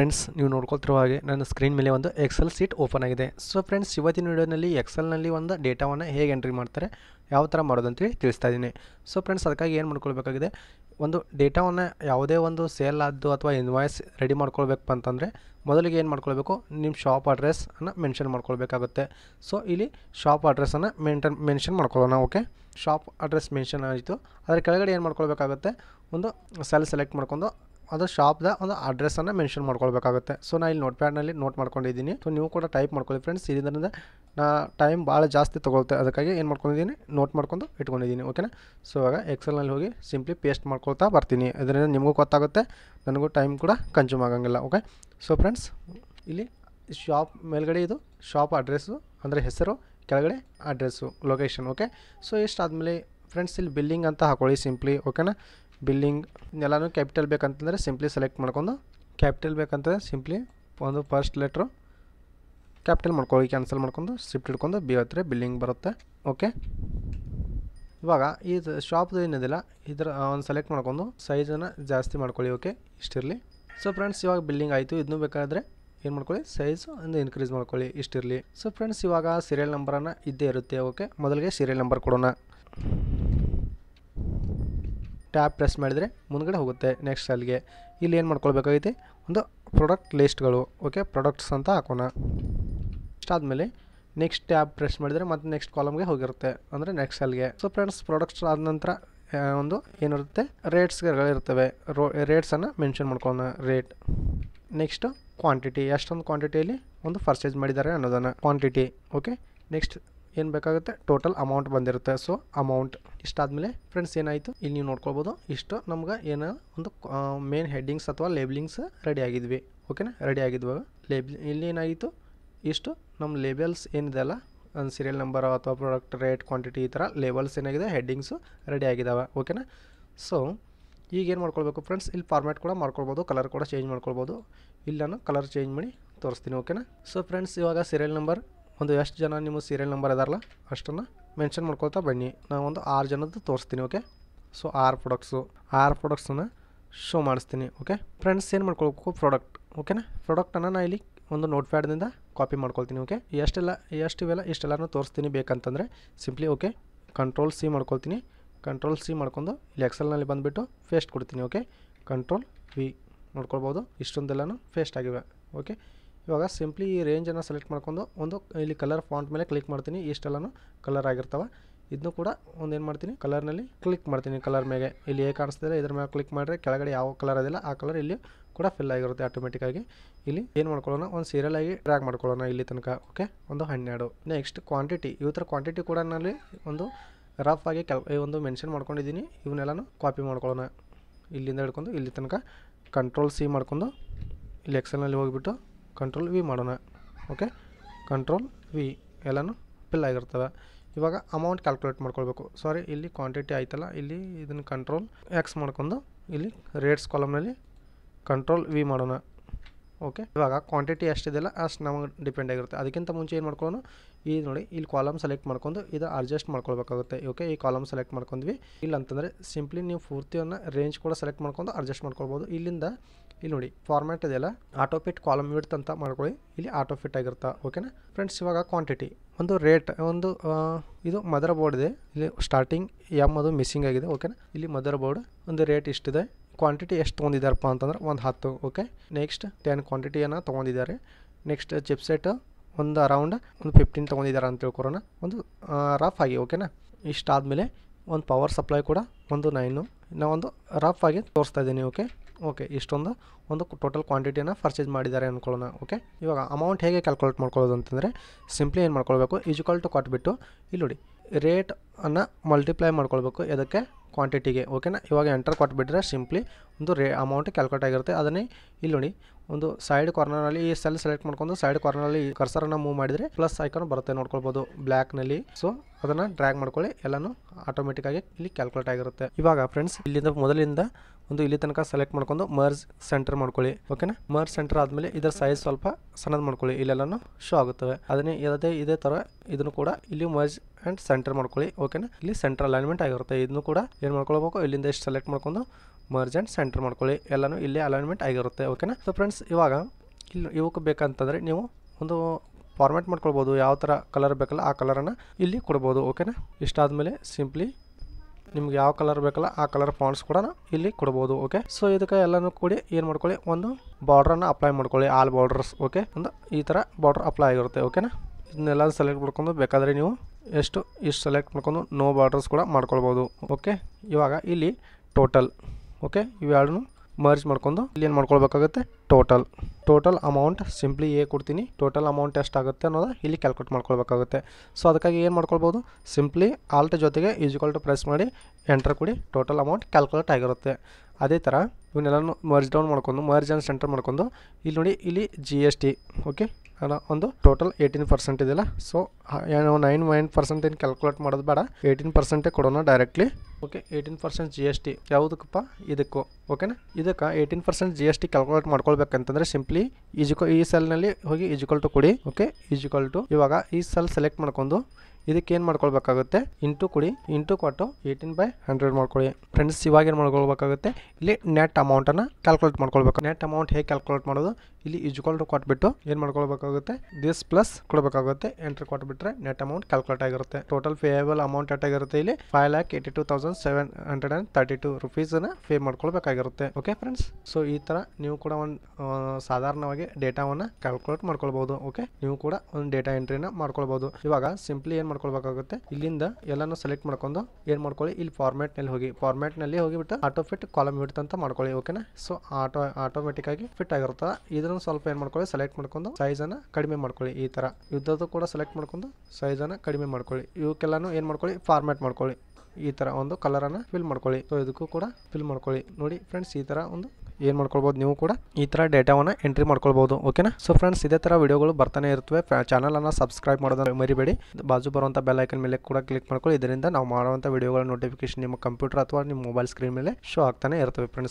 friends ನೀವು ನೋಡ್ಕೊಳ್ತಿರೋ ಹಾಗೆ ನನ್ನ ಸ್ಕ್ರೀನ್ ಮೇಲೆ ಒಂದು ಎಕ್ಸೆಲ್ ಸೀಟ್ ಓಪನ್ ಆಗಿದೆ ಸೊ ಫ್ರೆಂಡ್ಸ್ ಇವತ್ತಿನ ವಿಡಿಯೋನಲ್ಲಿ ಎಕ್ಸೆಲ್ನಲ್ಲಿ ಒಂದು ಡೇಟಾವನ್ನು ಹೇಗೆ ಎಂಟ್ರಿ ಮಾಡ್ತಾರೆ ಯಾವ ಥರ ಮಾಡೋದಂತೇಳಿ ತಿಳಿಸ್ತಾ ಇದ್ದೀನಿ ಸೊ ಫ್ರೆಂಡ್ಸ್ ಅದಕ್ಕಾಗಿ ಏನು ಮಾಡ್ಕೊಳ್ಬೇಕಾಗಿದೆ ಒಂದು ಡೇಟಾವನ್ನು ಯಾವುದೇ ಒಂದು ಸೇಲ್ ಆದ್ದು ಅಥವಾ ಇನ್ವಾಯ್ಸ್ ರೆಡಿ ಮಾಡ್ಕೊಳ್ಬೇಕು ಅಂತಂದರೆ ಮೊದಲಿಗೆ ಏನು ಮಾಡ್ಕೊಳ್ಬೇಕು ನಿಮ್ಮ ಶಾಪ್ ಅಡ್ರೆಸ್ಸನ್ನು ಮೆನ್ಷನ್ ಮಾಡ್ಕೊಳ್ಬೇಕಾಗುತ್ತೆ ಸೊ ಇಲ್ಲಿ ಶಾಪ್ ಅಡ್ರೆಸ್ಸನ್ನು ಮೆಂಟನ್ ಮೆನ್ಷನ್ ಮಾಡ್ಕೊಳ್ಳೋಣ ಓಕೆ ಶಾಪ್ ಅಡ್ರೆಸ್ ಮೆನ್ಷನ್ ಆಯಿತು ಅದರ ಕೆಳಗಡೆ ಏನು ಮಾಡ್ಕೊಳ್ಬೇಕಾಗುತ್ತೆ ಒಂದು ಸೆಲ್ ಸೆಲೆಕ್ಟ್ ಮಾಡ್ಕೊಂಡು ಅದು ಶಾಪ್ದ ಒಂದು ಅಡ್ರೆಸ್ಸನ್ನು ಮೆನ್ಷನ್ ಮಾಡ್ಕೊಳ್ಬೇಕಾಗುತ್ತೆ ಸೊ ನಾನು ಇಲ್ಲಿ ನೋಟ್ ನೋಟ್ ಮಾಡ್ಕೊಂಡಿದ್ದೀನಿ ಸೊ ನೀವು ಕೂಡ ಟೈಪ್ ಮಾಡ್ಕೊಳ್ಳಿ ಫ್ರೆಂಡ್ಸ್ ಇದರಿಂದ ನಾ ಟೈಮ್ ಭಾಳ ಜಾಸ್ತಿ ತಗೊಳ್ತೆ ಅದಕ್ಕಾಗಿ ಏನು ಮಾಡ್ಕೊಂಡಿದ್ದೀನಿ ನೋಟ್ ಮಾಡ್ಕೊಂಡು ಇಟ್ಕೊಂಡಿದ್ದೀನಿ ಓಕೆನಾ ಸೊ ಇವಾಗ ಎಕ್ಸೆಲ್ನಲ್ಲಿ ಹೋಗಿ ಸಿಂಪ್ಲಿ ಪೇಸ್ಟ್ ಮಾಡ್ಕೊಳ್ತಾ ಬರ್ತೀನಿ ಇದರಿಂದ ನಿಮಗೂ ಗೊತ್ತಾಗುತ್ತೆ ನನಗೂ ಟೈಮ್ ಕೂಡ ಕನ್ಸ್ಯೂಮ್ ಆಗೋಂಗಿಲ್ಲ ಓಕೆ ಸೊ ಫ್ರೆಂಡ್ಸ್ ಇಲ್ಲಿ ಶಾಪ್ ಮೇಲ್ಗಡೆ ಇದು ಶಾಪ್ ಅಡ್ರೆಸ್ಸು ಅಂದರೆ ಹೆಸರು ಕೆಳಗಡೆ ಅಡ್ರೆಸ್ಸು ಲೊಕೇಶನ್ ಓಕೆ ಸೊ ಆದಮೇಲೆ ಫ್ರೆಂಡ್ಸ್ ಇಲ್ಲಿ ಬಿಲ್ಲಿಂಗ್ ಅಂತ ಹಾಕೊಳ್ಳಿ ಸಿಂಪ್ಲಿ ಓಕೆನಾ ಬಿಲ್ಲಿಂಗ್ ಎಲ್ಲನೂ ಕ್ಯಾಪಿಟಲ್ ಬೇಕಂತಂದರೆ ಸಿಂಪ್ಲಿ ಸೆಲೆಕ್ಟ್ ಮಾಡ್ಕೊಂಡು ಕ್ಯಾಪಿಟಲ್ ಬೇಕಂತಂದರೆ ಸಿಂಪ್ಲಿ ಒಂದು ಫಸ್ಟ್ ಲೆಟ್ರು ಕ್ಯಾಪಿಟಲ್ ಮಾಡ್ಕೊಳ್ಳಿ ಕ್ಯಾನ್ಸಲ್ ಮಾಡ್ಕೊಂಡು ಶಿಫ್ಟ್ ಹಿಡ್ಕೊಂಡು ಬಿ ಹತ್ತಿರ ಬಿಲ್ಲಿಂಗ್ ಬರುತ್ತೆ ಓಕೆ ಇವಾಗ ಈ ಶಾಪ್ದು ಏನಿದಿಲ್ಲ ಇದರ ಒಂದು ಸೆಲೆಕ್ಟ್ ಮಾಡ್ಕೊಂಡು ಸೈಜನ್ನು ಜಾಸ್ತಿ ಮಾಡ್ಕೊಳ್ಳಿ ಓಕೆ ಇಷ್ಟಿರಲಿ ಸೊ ಫ್ರೆಂಡ್ಸ್ ಇವಾಗ ಬಿಲ್ಲಿಂಗ್ ಆಯಿತು ಇದನ್ನು ಬೇಕಾದರೆ ಏನು ಮಾಡ್ಕೊಳ್ಳಿ ಸೈಜ್ ಒಂದು ಇನ್ಕ್ರೀಸ್ ಮಾಡ್ಕೊಳ್ಳಿ ಇಷ್ಟಿರಲಿ ಸೊ ಫ್ರೆಂಡ್ಸ್ ಇವಾಗ ಸೀರಿಯಲ್ ನಂಬರನ್ನು ಇದ್ದೇ ಇರುತ್ತೆ ಓಕೆ ಮೊದಲಿಗೆ ಸೀರಿಯಲ್ ನಂಬರ್ ಕೊಡೋಣ ಟ್ಯಾಬ್ ಪ್ರೆಸ್ ಮಾಡಿದರೆ ಮುಂದ್ಗಡೆ ಹೋಗುತ್ತೆ ನೆಕ್ಸ್ಟ್ ಅಲ್ಲಿಗೆ ಇಲ್ಲಿ ಏನು ಮಾಡ್ಕೊಳ್ಬೇಕಾಗೈತೆ ಒಂದು ಪ್ರಾಡಕ್ಟ್ ಲಿಸ್ಟ್ಗಳು ಓಕೆ ಪ್ರಾಡಕ್ಟ್ಸ್ ಅಂತ ಹಾಕೋಣ ಇಷ್ಟ ಆದಮೇಲೆ ನೆಕ್ಸ್ಟ್ ಟ್ಯಾಬ್ ಪ್ರೆಸ್ ಮಾಡಿದರೆ ಮತ್ತೆ ನೆಕ್ಸ್ಟ್ ಕಾಲಮ್ಗೆ ಹೋಗಿರುತ್ತೆ ಅಂದರೆ ನೆಕ್ಸ್ಟ್ ಅಲ್ಲಿಗೆ ಸೊ ಫ್ರೆಂಡ್ಸ್ ಪ್ರಾಡಕ್ಟ್ಸ್ ಆದ ನಂತರ ಒಂದು ಏನಿರುತ್ತೆ ಇರ್ತವೆ ರೋ ರೇಟ್ಸನ್ನು ಮೆನ್ಷನ್ ಮಾಡ್ಕೊಳ ರೇಟ್ ನೆಕ್ಸ್ಟು ಕ್ವಾಂಟಿಟಿ ಎಷ್ಟೊಂದು ಕ್ವಾಂಟಿಟಿಯಲ್ಲಿ ಒಂದು ಪರ್ಚೇಸ್ ಮಾಡಿದ್ದಾರೆ ಅನ್ನೋದನ್ನು ಕ್ವಾಂಟಿಟಿ ಓಕೆ ನೆಕ್ಸ್ಟ್ ಏನು ಬೇಕಾಗುತ್ತೆ ಟೋಟಲ್ ಅಮೌಂಟ್ ಬಂದಿರುತ್ತೆ ಸೊ ಅಮೌಂಟ್ ಇಷ್ಟಾದಮೇಲೆ ಫ್ರೆಂಡ್ಸ್ ಏನಾಯಿತು ಇಲ್ಲಿ ನೀವು ನೋಡ್ಕೊಳ್ಬೋದು ಇಷ್ಟು ನಮ್ಗೆ ಏನೋ ಒಂದು ಮೇನ್ ಹೆಡ್ಡಿಂಗ್ಸ್ ಅಥವಾ ಲೇಬ್ಲಿಂಗ್ಸ್ ರೆಡಿ ಆಗಿದ್ವಿ ಓಕೆನಾ ರೆಡಿ ಆಗಿದ್ವಾಗ ಲೇಬ್ ಇಲ್ಲಿ ಏನಾಯಿತು ಇಷ್ಟು ನಮ್ಮ ಲೇಬಲ್ಸ್ ಏನಿದೆ ಅಲ್ಲ ಒಂದು ಸೀರಿಯಲ್ ನಂಬರ್ ಅಥವಾ ಪ್ರಾಡಕ್ಟ್ ರೇಟ್ ಕ್ವಾಂಟಿಟಿ ಈ ಥರ ಲೇಬಲ್ಸ್ ಏನಾಗಿದೆ ಹೆಡ್ಡಿಂಗ್ಸು ರೆಡಿ ಆಗಿದ್ದಾವೆ ಓಕೆನಾ ಸೊ ಈಗ ಏನು ಮಾಡ್ಕೊಳ್ಬೇಕು ಫ್ರೆಂಡ್ಸ್ ಇಲ್ಲಿ ಫಾರ್ಮ್ಯಾಟ್ ಕೂಡ ಮಾಡ್ಕೊಳ್ಬೋದು ಕಲರ್ ಕೂಡ ಚೇಂಜ್ ಮಾಡ್ಕೊಳ್ಬೋದು ಇಲ್ಲಿ ನಾನು ಕಲರ್ ಚೇಂಜ್ ಮಾಡಿ ತೋರಿಸ್ತೀನಿ ಓಕೆನಾ ಸೊ ಫ್ರೆಂಡ್ಸ್ ಇವಾಗ ಸೀರಿಯಲ್ ನಂಬರ್ ಒಂದು ಎಷ್ಟು ಜನ ನಿಮ್ಮ ಸೀರಿಯಲ್ ನಂಬರ್ ಇದಾರಲ್ಲ ಅಷ್ಟನ್ನು ಮೆನ್ಷನ್ ಮಾಡ್ಕೊಳ್ತಾ ಬನ್ನಿ ನಾನು ಒಂದು ಆರು ಜನದ್ದು ತೋರಿಸ್ತೀನಿ ಓಕೆ ಸೊ ಆರು ಪ್ರಾಡಕ್ಟ್ಸು ಆರು ಪ್ರಾಡಕ್ಟ್ಸನ್ನು ಶೋ ಮಾಡಿಸ್ತೀನಿ ಓಕೆ ಫ್ರೆಂಡ್ಸ್ ಏನು ಮಾಡ್ಕೊಳ್ಬೇಕು ಪ್ರಾಡಕ್ಟ್ ಓಕೆನಾ ಪ್ರಾಡಕ್ಟನ್ನು ನಾನು ಇಲ್ಲಿ ಒಂದು ನೋಟ್ ಪ್ಯಾಡ್ನಿಂದ ಕಾಪಿ ಮಾಡ್ಕೊಳ್ತೀನಿ ಓಕೆ ಎಷ್ಟೆಲ್ಲ ಎಷ್ಟಿವೆಲ್ಲ ಇಷ್ಟೆಲ್ಲನೂ ತೋರಿಸ್ತೀನಿ ಬೇಕಂತಂದರೆ ಸಿಂಪ್ಲಿ ಓಕೆ ಕಂಟ್ರೋಲ್ ಸಿ ಮಾಡ್ಕೊಳ್ತೀನಿ ಕಂಟ್ರೋಲ್ ಸಿ ಮಾಡ್ಕೊಂಡು ಇಲ್ಲಿ ಎಕ್ಸೆಲ್ನಲ್ಲಿ ಬಂದುಬಿಟ್ಟು ಫೇಸ್ಟ್ ಕೊಡ್ತೀನಿ ಓಕೆ ಕಂಟ್ರೋಲ್ ವಿ ನೋಡ್ಕೊಳ್ಬೋದು ಇಷ್ಟೊಂದೆಲ್ಲನೂ ಫೇಸ್ಟ್ ಆಗಿವೆ ಓಕೆ ಇವಾಗ ಸಿಂಪ್ಲಿ ಈ ರೇಂಜನ್ನು ಸೆಲೆಕ್ಟ್ ಮಾಡ್ಕೊಂಡು ಒಂದು ಇಲ್ಲಿ ಕಲರ್ ಫಾಂಟ್ ಮೇಲೆ ಕ್ಲಿಕ್ ಮಾಡ್ತೀನಿ ಇಷ್ಟೆಲ್ಲನೂ ಕಲರ್ ಆಗಿರ್ತವೆ ಇದನ್ನು ಕೂಡ ಒಂದು ಏನು ಮಾಡ್ತೀನಿ ಕಲರ್ನಲ್ಲಿ ಕ್ಲಿಕ್ ಮಾಡ್ತೀನಿ ಕಲರ್ ಮೇಲೆ ಇಲ್ಲಿ ಹೇಗೆ ಕಾಣಿಸ್ತಿದ್ರೆ ಇದ್ರ ಮೇಲೆ ಕ್ಲಿಕ್ ಮಾಡಿದ್ರೆ ಕೆಳಗಡೆ ಯಾವ ಕಲರ್ ಅದಿಲ್ಲ ಆ ಕಲರ್ ಇಲ್ಲಿ ಕೂಡ ಫಿಲ್ ಆಗಿರುತ್ತೆ ಆಟೋಮೆಟಿಕ್ಕಾಗಿ ಇಲ್ಲಿ ಏನು ಮಾಡ್ಕೊಳ್ಳೋಣ ಒಂದು ಸೀರಿಯಲ್ ಆಗಿ ಟ್ರ್ಯಾಕ್ ಮಾಡ್ಕೊಳ್ಳೋಣ ಇಲ್ಲಿ ತನಕ ಓಕೆ ಒಂದು ಹನ್ನೆರಡು ನೆಕ್ಸ್ಟ್ ಕ್ವಾಂಟಿಟಿ ಥರ ಕ್ವಾಂಟಿಟಿ ಕೂಡ ನಾನು ಒಂದು ರಫ್ ಆಗಿ ಕೆಲ ಒಂದು ಮೆನ್ಷನ್ ಮಾಡ್ಕೊಂಡಿದ್ದೀನಿ ಇವನ್ನೆಲ್ಲನೂ ಕಾಪಿ ಮಾಡ್ಕೊಳ್ಳೋಣ ಇಲ್ಲಿಂದ ಹಿಡ್ಕೊಂಡು ಇಲ್ಲಿ ತನಕ ಕಂಟ್ರೋಲ್ ಸಿ ಮಾಡ್ಕೊಂಡು ಇಲ್ಲಿ ಎಕ್ಸೆಲ್ನಲ್ಲಿ ಹೋಗಿಬಿಟ್ಟು ಕಂಟ್ರೋಲ್ ವಿ ಮಾಡೋಣ ಓಕೆ ಕಂಟ್ರೋಲ್ ವಿ ಎಲ್ಲನೂ ಫಿಲ್ ಆಗಿರ್ತವೆ ಇವಾಗ ಅಮೌಂಟ್ ಕ್ಯಾಲ್ಕುಲೇಟ್ ಮಾಡ್ಕೊಳ್ಬೇಕು ಸಾರಿ ಇಲ್ಲಿ ಕ್ವಾಂಟಿಟಿ ಆಯ್ತಲ್ಲ ಇಲ್ಲಿ ಇದನ್ನು ಕಂಟ್ರೋಲ್ ಎಕ್ಸ್ ಮಾಡ್ಕೊಂಡು ಇಲ್ಲಿ ರೇಟ್ಸ್ ಕಾಲಮ್ನಲ್ಲಿ ಕಂಟ್ರೋಲ್ ವಿ ಮಾಡೋಣ ಓಕೆ ಇವಾಗ ಕ್ವಾಂಟಿಟಿ ಎಷ್ಟಿದೆಯಲ್ಲ ಅಷ್ಟು ನಮಗೆ ಡಿಪೆಂಡ್ ಆಗಿರುತ್ತೆ ಅದಕ್ಕಿಂತ ಮುಂಚೆ ಏನು ಮಾಡ್ಕೊಳ್ಳೋಣ ಈ ನೋಡಿ ಇಲ್ಲಿ ಕಾಲಮ್ ಸೆಲೆಕ್ಟ್ ಮಾಡ್ಕೊಂಡು ಇದು ಅಡ್ಜಸ್ಟ್ ಮಾಡ್ಕೊಳ್ಬೇಕಾಗುತ್ತೆ ಓಕೆ ಈ ಕಾಲಮ್ ಸೆಲೆಕ್ಟ್ ಮಾಡ್ಕೊಂಡ್ವಿ ಇಲ್ಲ ಅಂತಂದರೆ ಸಿಂಪ್ಲಿ ನೀವು ಪೂರ್ತಿಯನ್ನು ರೇಂಜ್ ಕೂಡ ಸೆಲೆಕ್ಟ್ ಮಾಡ್ಕೊಂಡು ಅಡ್ಜಸ್ಟ್ ಮಾಡ್ಕೊಳ್ಬೋದು ಇಲ್ಲಿಂದ ಇಲ್ಲಿ ನೋಡಿ ಫಾರ್ಮ್ಯಾಟ್ ಇದೆಯಲ್ಲ ಆಟೋಫಿಟ್ ಕಾಲಮ್ ವಿಡ್ತ್ ಅಂತ ಮಾಡ್ಕೊಳ್ಳಿ ಇಲ್ಲಿ ಆಟೋಫಿಟ್ ಆಗಿರ್ತಾ ಓಕೆನಾ ಫ್ರೆಂಡ್ಸ್ ಇವಾಗ ಕ್ವಾಂಟಿಟಿ ಒಂದು ರೇಟ್ ಒಂದು ಇದು ಮದರ್ ಬೋರ್ಡ್ ಇದೆ ಇಲ್ಲಿ ಸ್ಟಾರ್ಟಿಂಗ್ ಎಮ್ ಅದು ಮಿಸ್ಸಿಂಗ್ ಆಗಿದೆ ಓಕೆನಾ ಇಲ್ಲಿ ಮದರ್ ಬೋರ್ಡ್ ಒಂದು ರೇಟ್ ಇಷ್ಟಿದೆ ಕ್ವಾಂಟಿಟಿ ಎಷ್ಟು ತೊಗೊಂಡಿದ್ದಾರಪ್ಪ ಅಂತಂದ್ರೆ ಒಂದು ಹತ್ತು ಓಕೆ ನೆಕ್ಸ್ಟ್ ಟೆನ್ ಕ್ವಾಂಟಿಟಿಯನ್ನು ತೊಗೊಂಡಿದ್ದಾರೆ ನೆಕ್ಸ್ಟ್ ಚಿಪ್ಸೆಟ್ ಒಂದು ಅರೌಂಡ್ ಒಂದು ಫಿಫ್ಟೀನ್ ತೊಗೊಂಡಿದ್ದಾರೆ ಅಂತ ತಿಳ್ಕೊರೋಣ ಒಂದು ರಫ್ ಆಗಿ ಓಕೆನಾ ಇಷ್ಟಾದಮೇಲೆ ಒಂದು ಪವರ್ ಸಪ್ಲೈ ಕೂಡ ಒಂದು ನೈನು ನಾವೊಂದು ರಫ್ ಆಗಿ ತೋರಿಸ್ತಾ ಇದ್ದೀನಿ ಓಕೆ ಓಕೆ ಇಷ್ಟೊಂದು ಒಂದು ಟೋಟಲ್ ಕ್ವಾಂಟಿಟಿಯನ್ನು ಪರ್ಚೇಸ್ ಮಾಡಿದ್ದಾರೆ ಅಂದ್ಕೊಳ್ಳೋಣ ಓಕೆ ಇವಾಗ ಅಮೌಂಟ್ ಹೇಗೆ ಕ್ಯಾಲ್ಕುಲೇಟ್ ಮಾಡ್ಕೊಳ್ಳೋದು ಅಂತಂದರೆ ಸಿಂಪ್ಲಿ ಏನು ಮಾಡ್ಕೊಳ್ಬೇಕು ಇಜುಕಲ್ ಟು ಕೊಟ್ಬಿಟ್ಟು ಇಲ್ಲಿ ನೋಡಿ ರೇಟನ್ನು ಮಲ್ಟಿಪ್ಲೈ ಮಾಡ್ಕೊಳ್ಬೇಕು ಇದಕ್ಕೆ ಕ್ವಾಂಟಿಟಿಗೆ ಓಕೆನಾ ಇವಾಗ ಎಂಟರ್ ಕೊಟ್ಬಿಟ್ರೆ ಸಿಂಪ್ಲಿ ಒಂದು ರೇ ಅಮೌಂಟ್ ಕ್ಯಾಲ್ಕುಲೇಟ್ ಆಗಿರುತ್ತೆ ಅದನ್ನೇ ಇಲ್ಲಿ ನೋಡಿ ಒಂದು ಸೈಡ್ ಕಾರ್ನರಲ್ಲಿ ಈ ಸೆಲ್ ಸೆಲೆಕ್ಟ್ ಮಾಡ್ಕೊಂಡು ಸೈಡ್ ಕಾರ್ನರ್ನಲ್ಲಿ ಕರ್ಸರನ್ನು ಮೂವ್ ಮಾಡಿದರೆ ಪ್ಲಸ್ ಐಕಾನ್ ಬರುತ್ತೆ ನೋಡ್ಕೊಳ್ಬೋದು ಬ್ಲ್ಯಾಕ್ನಲ್ಲಿ ಸೊ ಅದನ್ನು ಡ್ರ್ಯಾಗ್ ಮಾಡ್ಕೊಳ್ಳಿ ಎಲ್ಲನೂ ಆಟೋಮೆಟಿಕ್ಕಾಗಿ ಇಲ್ಲಿ ಕ್ಯಾಲ್ಕುಲೇಟ್ ಆಗಿರುತ್ತೆ ಇವಾಗ ಫ್ರೆಂಡ್ಸ್ ಇಲ್ಲಿಂದ ಮೊದಲಿಂದ ಒಂದು ಇಲ್ಲಿ ತನಕ ಸೆಲೆಕ್ಟ್ ಮಾಡ್ಕೊಂಡು ಮರ್ಜ್ ಸೆಂಟರ್ ಮಾಡ್ಕೊಳ್ಳಿ ಓಕೆನಾ ಮರ್ಜ್ ಸೆಂಟರ್ ಆದ್ಮೇಲೆ ಇದರ ಸೈಜ್ ಸ್ವಲ್ಪ ಸಣ್ಣದ ಮಾಡ್ಕೊಳ್ಳಿ ಇಲ್ಲೆಲ್ಲನೂ ಶೋ ಆಗುತ್ತವೆ ಅದನ್ನೇ ಯಾವುದೇ ಇದೇ ಥರ ಇದನ್ನು ಕೂಡ ಇಲ್ಲಿ ಮರ್ಜ್ ಆ್ಯಂಡ್ ಸೆಂಟರ್ ಮಾಡ್ಕೊಳ್ಳಿ ಓಕೆನಾ ಇಲ್ಲಿ ಸೆಂಟರ್ ಅಲೈನ್ಮೆಂಟ್ ಆಗಿರುತ್ತೆ ಇದನ್ನು ಕೂಡ ಏನು ಮಾಡ್ಕೊಳ್ಬೇಕು ಇಲ್ಲಿಂದ ಎಷ್ಟು ಸೆಲೆಕ್ಟ್ ಮಾಡ್ಕೊಂಡು ಮರ್ಜ್ ಆ್ಯಂಡ್ ಸೆಂಟರ್ ಮಾಡ್ಕೊಳ್ಳಿ ಎಲ್ಲನೂ ಇಲ್ಲಿ ಅಲೈನ್ಮೆಂಟ್ ಆಗಿರುತ್ತೆ ಓಕೆನಾ ಸೊ ಫ್ರೆಂಡ್ಸ್ ಇವಾಗ ಇಲ್ಲಿ ಇವಕ್ಕೆ ಬೇಕಂತಂದ್ರೆ ನೀವು ಒಂದು ಫಾರ್ಮ್ಯಾಟ್ ಮಾಡ್ಕೊಳ್ಬೋದು ಯಾವ ಥರ ಕಲರ್ ಬೇಕಲ್ಲ ಆ ಕಲರನ್ನು ಇಲ್ಲಿ ಕೊಡ್ಬೋದು ಓಕೆನಾ ಮೇಲೆ ಸಿಂಪ್ಲಿ ನಿಮ್ಗೆ ಯಾವ ಕಲರ್ ಬೇಕಲ್ಲ ಆ ಕಲರ್ ಫಾಂಟ್ಸ್ ಕೂಡ ಇಲ್ಲಿ ಕೊಡ್ಬೋದು ಓಕೆ ಸೊ ಇದಕ್ಕೆ ಎಲ್ಲಾನು ಕೂಡಿ ಏನು ಮಾಡ್ಕೊಳ್ಳಿ ಒಂದು ಬಾರ್ಡ್ರನ್ನ ಅಪ್ಲೈ ಮಾಡ್ಕೊಳ್ಳಿ ಆಲ್ ಬಾರ್ಡರ್ಸ್ ಓಕೆ ಒಂದು ಈ ಥರ ಬಾರ್ಡರ್ ಅಪ್ಲೈ ಆಗಿರುತ್ತೆ ಓಕೆನಾ ಇದನ್ನೆಲ್ಲ ಸೆಲೆಕ್ಟ್ ಮಾಡ್ಕೊಂಡು ಬೇಕಾದರೆ ನೀವು ಎಷ್ಟು ಇಷ್ಟು ಸೆಲೆಕ್ಟ್ ಮಾಡ್ಕೊಂಡು ನೋ ಬಾರ್ಡರ್ಸ್ ಕೂಡ ಮಾಡ್ಕೊಳ್ಬೋದು ಓಕೆ ಇವಾಗ ಇಲ್ಲಿ ಟೋಟಲ್ ಓಕೆ ಇವೆರಡೂ ಮರ್ಜ್ ಮಾಡ್ಕೊಂಡು ಇಲ್ಲಿ ಏನು ಮಾಡ್ಕೊಳ್ಬೇಕಾಗುತ್ತೆ ಟೋಟಲ್ ಟೋಟಲ್ ಅಮೌಂಟ್ ಸಿಂಪ್ಲಿ ಎ ಕೊಡ್ತೀನಿ ಟೋಟಲ್ ಅಮೌಂಟ್ ಎಷ್ಟಾಗುತ್ತೆ ಅನ್ನೋದು ಇಲ್ಲಿ ಕ್ಯಾಲ್ಕುಲೇಟ್ ಮಾಡ್ಕೊಳ್ಬೇಕಾಗುತ್ತೆ ಸೊ ಅದಕ್ಕಾಗಿ ಏನು ಮಾಡ್ಕೊಳ್ಬೋದು ಸಿಂಪ್ಲಿ ಆಲ್ಟ್ ಜೊತೆಗೆ ಈಜಿಕಲ್ ಟು ಪ್ರೆಸ್ ಮಾಡಿ ಎಂಟರ್ ಕೊಡಿ ಟೋಟಲ್ ಅಮೌಂಟ್ ಕ್ಯಾಲ್ಕುಲೇಟ್ ಆಗಿರುತ್ತೆ ಅದೇ ಥರ ಇವನ್ನೆಲ್ಲನೂ ಮರ್ಜ್ ಡೌನ್ ಮಾಡ್ಕೊಂಡು ಮರ್ಜ್ ಆ್ಯಂಡ್ ಸೆಂಟರ್ ಮಾಡ್ಕೊಂಡು ಇಲ್ಲಿ ನೋಡಿ ಇಲ್ಲಿ ಜಿ ಎಸ್ ಟಿ ಓಕೆ ಅಲ್ಲ ಒಂದು ಟೋಟಲ್ ಏಯ್ಟೀನ್ ಪರ್ಸೆಂಟ್ ಇದೆಯಲ್ಲ ಸೊ ನೈನ್ ನೈನ್ ಪರ್ಸೆಂಟ್ ಏನು ಕ್ಯಾಲ್ಕುಲೇಟ್ ಮಾಡೋದು ಬೇಡ ಏಯ್ಟೀನ್ ಪರ್ಸೆಂಟೇ ಕೊಡೋಣ directly okay eighteen percent G S T ಯಾವುದಕ್ಕಪ್ಪ ಇದಕ್ಕೂ ಓಕೆನಾ ಇದಕ್ಕೆ eighteen percent G S T calculate ಮಾಡ್ಕೊಳ್ಬೇಕಂತಂದ್ರೆ ಸಿಂಪ್ಲಿ ಈಜಿಕೋ ಈ ಸೆಲ್ನಲ್ಲಿ ಹೋಗಿ ಈಜಿಕಲ್ ಟು ಕೊಡಿ ಓಕೆ ಈಜಿಕಲ್ ಟು ಇವಾಗ ಈ ಸೆಲ್ ಸೆಲೆಕ್ಟ್ ಮಾಡ್ಕೊಂಡು ಇದಕ್ಕೆ ಏನು ಮಾಡ್ಕೊಳ್ಬೇಕಾಗುತ್ತೆ ಇಂಟು ಕೊಡಿ ಇಂಟು ಕೊಟ್ಟು ಏಯ್ಟೀನ್ ಬೈ ಹಂಡ್ರೆಡ್ ಮಾಡ್ಕೊಳ್ಳಿ ಫ್ರೆಂಡ್ಸ್ ಇವಾಗ ಏನು ಮಾಡ್ಕೊಳ್ಬೇಕಾಗುತ್ತೆ ಇಲ್ಲಿ ನೆಟ್ ಅಮೌಂಟನ್ನು ಕ್ಯಾಲ್ಕುಲೇಟ್ ಮಾಡ್ಕೊಳ್ಬೇಕು ನೆಟ್ ಅಮೌಂಟ್ ಹೇಗೆ ಕ್ಯಾಲ್ಕುಲೇಟ್ ಮಾಡೋದು ಇಲ್ಲಿ ಈಜುಕಾಲ್ ಕೊಟ್ಬಿಟ್ಟು ಏನ್ ಮಾಡ್ಕೊಳ್ಬೇಕಾಗುತ್ತೆ ದಿಸ್ ಪ್ಲಸ್ ಕೊಡಬೇಕಾಗುತ್ತೆ ಎಂಟ್ರಿ ಕೊಟ್ಬಿಟ್ರೆ ನೆಟ್ ಅಮೌಂಟ್ ಕ್ಯಾಲ್ಕುಲೇಟ್ ಆಗಿರುತ್ತೆ ಟೋಟಲ್ ಪೇಯಬಲ್ ಅಮೌಂಟ್ ಆಗಿರುತ್ತೆ ಇಲ್ಲಿ five lakh eighty two thousand seven hundred and thirty rupees ನ ಪೇ ಮಾಡ್ಕೊಳ್ಬೇಕಾಗಿರುತ್ತೆ ಓಕೆ ಫ್ರೆಂಡ್ಸ್ ಸೊ ಈ ತರ ನೀವು ಕೂಡ ಒಂದು ಸಾಧಾರಣವಾಗಿ ಡೇಟಾವನ್ನ ಕ್ಯಾಲ್ಕುಲೇಟ್ ಮಾಡ್ಕೊಳ್ಬಹುದು ಓಕೆ ನೀವು ಕೂಡ ಒಂದು ಡೇಟಾ ಎಂಟ್ರಿನ ಮಾಡ್ಕೊಳ್ಬಹುದು ಇವಾಗ ಸಿಂಪ್ಲಿ ಏನ್ ಮಾಡ್ಕೊಳ್ಬೇಕಾಗುತ್ತೆ ಇಲ್ಲಿಂದ ಎಲ್ಲಾನು ಸೆಲೆಕ್ಟ್ ಮಾಡ್ಕೊಂಡು ಏನ್ ಮಾಡ್ಕೊಳ್ಳಿ ಇಲ್ಲಿ ನಲ್ಲಿ ಹೋಗಿ ನಲ್ಲಿ ಹೋಗಿಬಿಟ್ಟು ಆಟೋ ಫಿಟ್ ಕಾಲಮ್ ಫಿಟ್ ಅಂತ ಮಾಡ್ಕೊಳ್ಳಿ ಓಕೆನಾ ಸೊ ಆಟೋ ಆಟೋಮೆಟಿಕ್ ಆಗಿ ಫಿಟ್ ಆಗಿರುತ್ತೆ ಇದು ಇದನ್ನು ಸ್ವಲ್ಪ ಏನು ಮಾಡ್ಕೊಳ್ಳಿ ಸೆಲೆಕ್ಟ್ ಮಾಡ್ಕೊಂಡು ಸೈಜನ್ನು ಕಡಿಮೆ ಮಾಡ್ಕೊಳ್ಳಿ ಈ ಥರ ಯುದ್ಧದ್ದು ಕೂಡ ಸೆಲೆಕ್ಟ್ ಮಾಡ್ಕೊಂಡು ಸೈಜನ್ನು ಕಡಿಮೆ ಮಾಡ್ಕೊಳ್ಳಿ ಇವಕ್ಕೆಲ್ಲಾನು ಏನು ಮಾಡ್ಕೊಳ್ಳಿ ಫಾರ್ಮ್ಯಾಟ್ ಮಾಡ್ಕೊಳ್ಳಿ ಈ ಥರ ಒಂದು ಕಲರನ್ನು ಫಿಲ್ ಮಾಡ್ಕೊಳ್ಳಿ ಸೊ ಇದಕ್ಕೂ ಕೂಡ ಫಿಲ್ ಮಾಡ್ಕೊಳ್ಳಿ ನೋಡಿ ಫ್ರೆಂಡ್ಸ್ ಈ ಥರ ಒಂದು ಏನು ಮಾಡ್ಕೊಳ್ಬೋದು ನೀವು ಕೂಡ ಈ ಥರ ಡೇಟಾವನ್ನು ಎಂಟ್ರಿ ಮಾಡ್ಕೊಳ್ಬೋದು ಓಕೆನಾ ಸೊ ಫ್ರೆಂಡ್ಸ್ ಇದೇ ಥರ ವಿಡಿಯೋಗಳು ಬರ್ತಾನೆ ಇರ್ತವೆ ಚಾನಲನ್ನು ಸಬ್ಸ್ಕ್ರೈಬ್ ಮಾಡೋದನ್ನು ಮರಿಬೇಡಿ ಬಾಜು ಬರುವಂಥ ಬೆಲ್ ಮೇಲೆ ಕೂಡ ಕ್ಲಿಕ್ ಮಾಡ್ಕೊಳ್ಳಿ ಇದರಿಂದ ನಾವು ಮಾಡುವಂಥ ವಿಡಿಯೋಗಳ ನೋಟಿಫಿಕೇಶನ್ ನಿಮ್ಮ ಕಂಪ್ಯೂಟರ್ ಅಥವಾ ನಿಮ್ಮ ಮೊಬೈಲ್ ಸ್ಕ್ರೀನ್ ಮೇಲೆ ಶೋ ಆಗ್ತಾನೆ ಇರ್ತವೆ ಫ್ರೆಂಡ್ಸ್